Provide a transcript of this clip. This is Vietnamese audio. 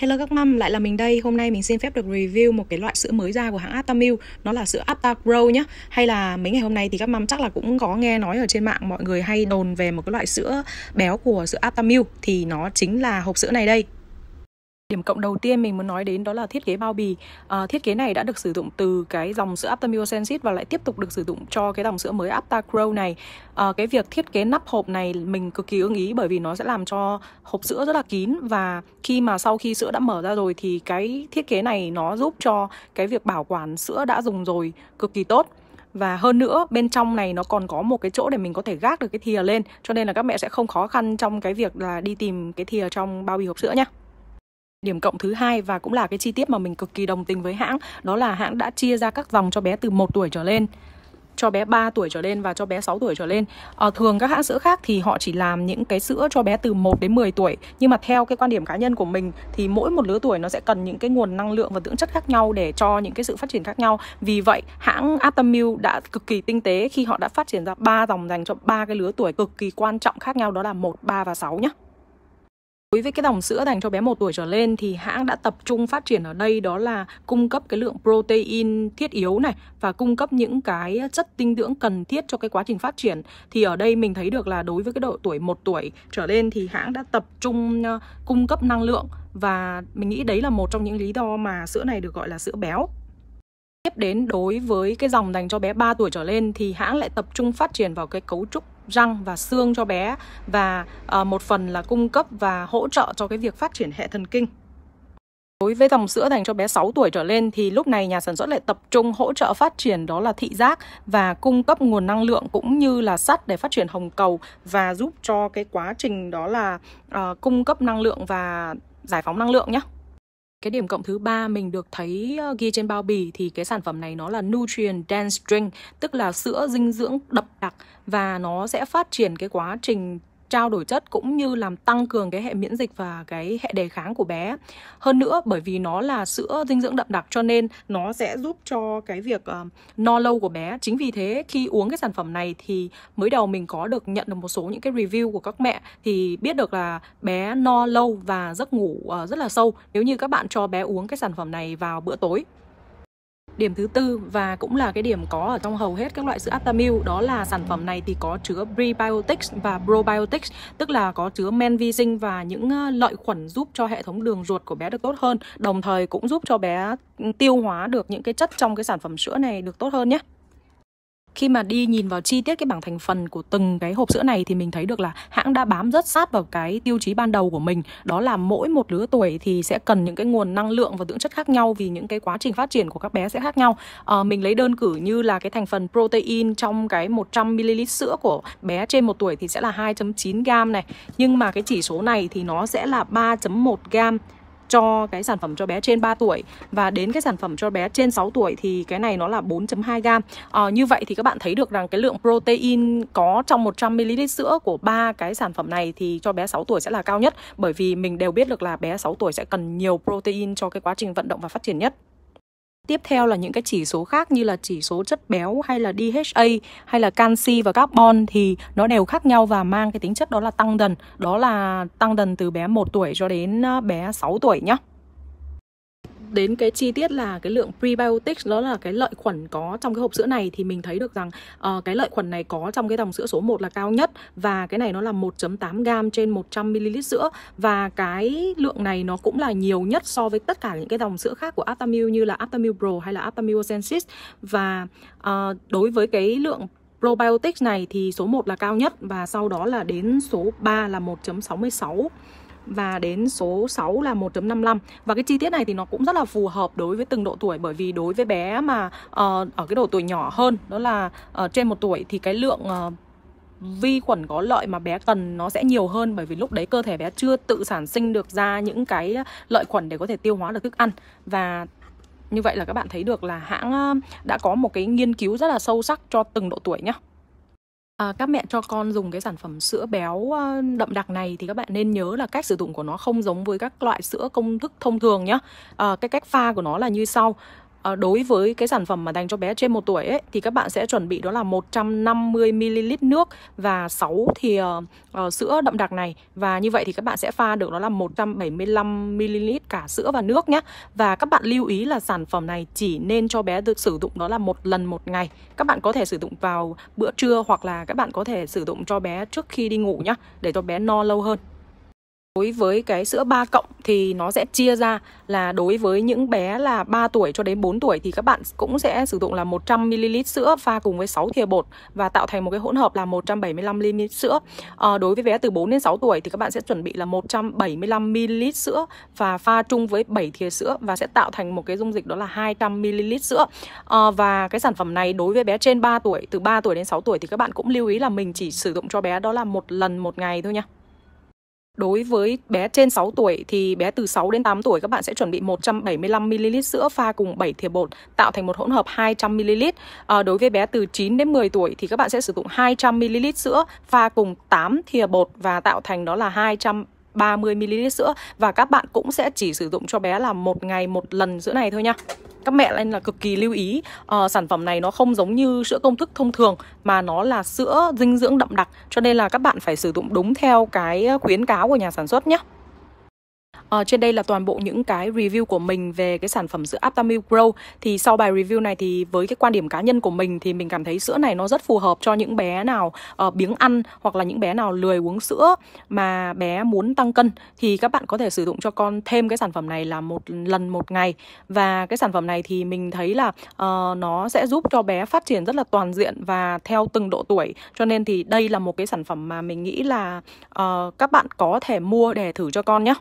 Hello các mâm, lại là mình đây. Hôm nay mình xin phép được review một cái loại sữa mới ra của hãng Aptamilk, nó là sữa Apta Grow nhá. Hay là mấy ngày hôm nay thì các mâm chắc là cũng có nghe nói ở trên mạng mọi người hay đồn về một cái loại sữa béo của sữa Aptamilk thì nó chính là hộp sữa này đây. Điểm cộng đầu tiên mình muốn nói đến đó là thiết kế bao bì. À, thiết kế này đã được sử dụng từ cái dòng sữa Aptamiocensis và lại tiếp tục được sử dụng cho cái dòng sữa mới Aptacrow này. À, cái việc thiết kế nắp hộp này mình cực kỳ ưng ý bởi vì nó sẽ làm cho hộp sữa rất là kín và khi mà sau khi sữa đã mở ra rồi thì cái thiết kế này nó giúp cho cái việc bảo quản sữa đã dùng rồi cực kỳ tốt và hơn nữa bên trong này nó còn có một cái chỗ để mình có thể gác được cái thìa lên cho nên là các mẹ sẽ không khó khăn trong cái việc là đi tìm cái thìa trong bao bì hộp sữa nhé Điểm cộng thứ hai và cũng là cái chi tiết mà mình cực kỳ đồng tình với hãng đó là hãng đã chia ra các vòng cho bé từ 1 tuổi trở lên cho bé 3 tuổi trở lên và cho bé 6 tuổi trở lên. À, thường các hãng sữa khác thì họ chỉ làm những cái sữa cho bé từ 1 đến 10 tuổi. Nhưng mà theo cái quan điểm cá nhân của mình thì mỗi một lứa tuổi nó sẽ cần những cái nguồn năng lượng và dưỡng chất khác nhau để cho những cái sự phát triển khác nhau. Vì vậy, hãng Atomil đã cực kỳ tinh tế khi họ đã phát triển ra ba dòng dành cho ba cái lứa tuổi cực kỳ quan trọng khác nhau đó là 1, 3 và 6 nhé. Đối với cái dòng sữa dành cho bé 1 tuổi trở lên thì hãng đã tập trung phát triển ở đây đó là cung cấp cái lượng protein thiết yếu này và cung cấp những cái chất dinh dưỡng cần thiết cho cái quá trình phát triển. Thì ở đây mình thấy được là đối với cái độ tuổi 1 tuổi trở lên thì hãng đã tập trung ờ, cung cấp năng lượng và mình nghĩ đấy là một trong những lý do mà sữa này được gọi là sữa béo. Tiếp đến đối với cái dòng dành cho bé 3 tuổi trở lên thì hãng lại tập trung phát triển vào cái cấu trúc răng và xương cho bé và uh, một phần là cung cấp và hỗ trợ cho cái việc phát triển hệ thần kinh. Đối với dòng sữa dành cho bé 6 tuổi trở lên thì lúc này nhà sản xuất lại tập trung hỗ trợ phát triển đó là thị giác và cung cấp nguồn năng lượng cũng như là sắt để phát triển hồng cầu và giúp cho cái quá trình đó là uh, cung cấp năng lượng và giải phóng năng lượng nhé. Cái điểm cộng thứ ba mình được thấy ờ, ghi trên bao bì thì cái sản phẩm này nó là nutrient dense drink, tức là sữa dinh dưỡng đậm đặc và nó sẽ phát triển cái quá trình trao đổi chất cũng như làm tăng cường cái hệ miễn dịch và cái hệ đề kháng của bé. Hơn nữa bởi vì nó là sữa dinh dưỡng đậm đặc cho nên nó sẽ giúp cho cái việc uh, no lâu của bé. Chính vì thế khi uống cái sản phẩm này thì mới đầu mình có được nhận được một số những cái review của các mẹ thì biết được là bé no lâu và giấc ngủ uh, rất là sâu nếu như các bạn cho bé uống cái sản phẩm này vào bữa tối. Điểm thứ tư và cũng là cái điểm có ở trong hầu hết các loại sữa Aptamil đó là sản phẩm này thì có chứa prebiotics và probiotics tức là có chứa men vi sinh và những ờ, lợi khuẩn giúp cho hệ thống đường ruột của bé được tốt hơn, đồng thời cũng giúp cho bé ừ, tiêu hóa được những cái chất trong cái sản phẩm sữa này được tốt hơn nhé khi mà đi nhìn vào chi tiết cái bảng thành phần của từng cái hộp sữa này thì mình thấy được là hãng đã bám rất sát vào cái tiêu chí ban đầu của mình đó là mỗi một lứa tuổi thì sẽ cần những cái nguồn năng lượng và dưỡng chất khác nhau vì những cái quá trình phát triển của các bé sẽ khác nhau à, mình lấy đơn cử như là cái thành phần protein trong cái 100 ml sữa của bé trên một tuổi thì sẽ là 2.9 gram này nhưng mà cái chỉ số này thì nó sẽ là 3.1 gram cho cái sản phẩm cho bé trên 3 tuổi và đến cái sản phẩm cho bé trên 6 tuổi thì cái này nó là 4.2 gram. À, như vậy thì các bạn thấy được rằng cái lượng protein có trong 100 ml sữa của ba cái sản phẩm này thì cho bé 6 tuổi sẽ là cao nhất bởi vì mình đều biết được là bé 6 tuổi sẽ cần nhiều protein cho cái quá trình vận động và phát triển nhất. Tiếp theo là những cái chỉ số khác như là chỉ số chất béo hay là DHA hay là canxi và carbon thì nó đều khác nhau và mang cái tính chất đó là tăng dần. Đó là tăng dần từ bé 1 tuổi cho đến ờ, bé 6 tuổi nhá đến cái chi tiết là cái lượng prebiotics đó là cái lợi khuẩn có trong cái hộp sữa này thì mình thấy được rằng uh, cái lợi khuẩn này có trong cái dòng sữa số 1 là cao nhất và cái này nó là 1.8 gam trên 100 ml sữa và cái lượng này nó cũng là nhiều nhất so với tất cả những cái dòng sữa khác của Aptamil như là Aptamil Pro hay là Aptamil Sensis và uh, đối với cái lượng Probiotics này thì số 1 là cao nhất và sau đó là đến số 3 là 1.66 và đến số 6 là 1.55 và cái chi tiết này thì nó cũng rất là phù hợp đối với từng độ tuổi bởi vì đối với bé mà uh, ở cái độ tuổi nhỏ hơn đó là uh, trên một tuổi thì cái lượng uh, vi khuẩn có lợi mà bé cần nó sẽ nhiều hơn bởi vì lúc đấy cơ thể bé chưa tự sản sinh được ra những cái lợi khuẩn để có thể tiêu hóa được thức ăn và như vậy là các bạn thấy được là hãng đã có một cái nghiên cứu rất là sâu sắc cho từng độ tuổi nhé À, các mẹ cho con dùng cái sản phẩm sữa béo đậm đặc này thì các bạn nên nhớ là cách sử dụng của nó không giống với các loại sữa công thức thông thường nhé. À, ờ, cái cách pha của nó là như sau. Ờ, đối với cái sản phẩm mà dành cho bé trên 1 tuổi ấy, thì các bạn sẽ chuẩn bị đó là 150ml nước và 6 thìa uh, sữa đậm đặc này và như vậy thì các bạn sẽ pha được đó là 175ml cả sữa và nước nhé và các bạn lưu ý là sản phẩm này chỉ nên cho bé được sử dụng đó là một lần một ngày các bạn có thể sử dụng vào bữa trưa hoặc là các bạn có thể sử dụng cho bé trước khi đi ngủ nhé để cho bé no lâu hơn Đối với cái sữa 3 cộng thì nó sẽ chia ra là đối với những bé là 3 tuổi cho đến 4 tuổi thì các bạn cũng sẽ sử dụng là 100ml sữa pha cùng với 6 thìa bột và tạo thành một cái hỗn hợp là 175ml sữa. À, đối với bé từ 4 đến 6 tuổi thì các bạn sẽ chuẩn bị là 175ml sữa và pha chung với 7 thìa sữa và sẽ tạo thành một cái dung dịch đó là 200ml sữa. À, và cái sản phẩm này đối với bé trên 3 tuổi, từ 3 tuổi đến 6 tuổi thì các bạn cũng lưu ý là mình chỉ sử dụng cho bé đó là một lần một ngày thôi nha. Đối với bé trên 6 tuổi thì bé từ 6 đến 8 tuổi các bạn sẽ chuẩn bị 175 ml sữa pha cùng 7 thìa bột tạo thành một hỗn hợp 200 ml. À, đối với bé từ 9 đến 10 tuổi thì các bạn sẽ sử dụng 200 ml sữa pha cùng 8 thìa bột và tạo thành đó là 200 30ml sữa và các bạn cũng sẽ chỉ sử dụng cho bé là một ngày một lần sữa này thôi nha các mẹ nên là cực kỳ lưu ý uh, sản phẩm này nó không giống như sữa công thức thông thường mà nó là sữa dinh dưỡng đậm đặc cho nên là các bạn phải sử dụng đúng theo cái ờ, khuyến cáo của nhà sản xuất nhé À, trên đây là toàn bộ những cái review của mình về cái sản phẩm sữa Aptamil Grow. Thì sau bài review này thì với cái quan điểm cá nhân của mình thì mình cảm thấy sữa này nó rất phù hợp cho những bé nào uh, biếng ăn hoặc là những bé nào lười uống sữa mà bé muốn tăng cân thì các bạn có thể sử dụng cho con thêm cái sản phẩm này là một lần một ngày và cái sản phẩm này thì mình thấy là uh, nó sẽ giúp cho bé phát triển rất là toàn diện và theo từng độ tuổi cho nên thì đây là một cái sản phẩm mà mình nghĩ là uh, các bạn có thể mua để thử cho con nhé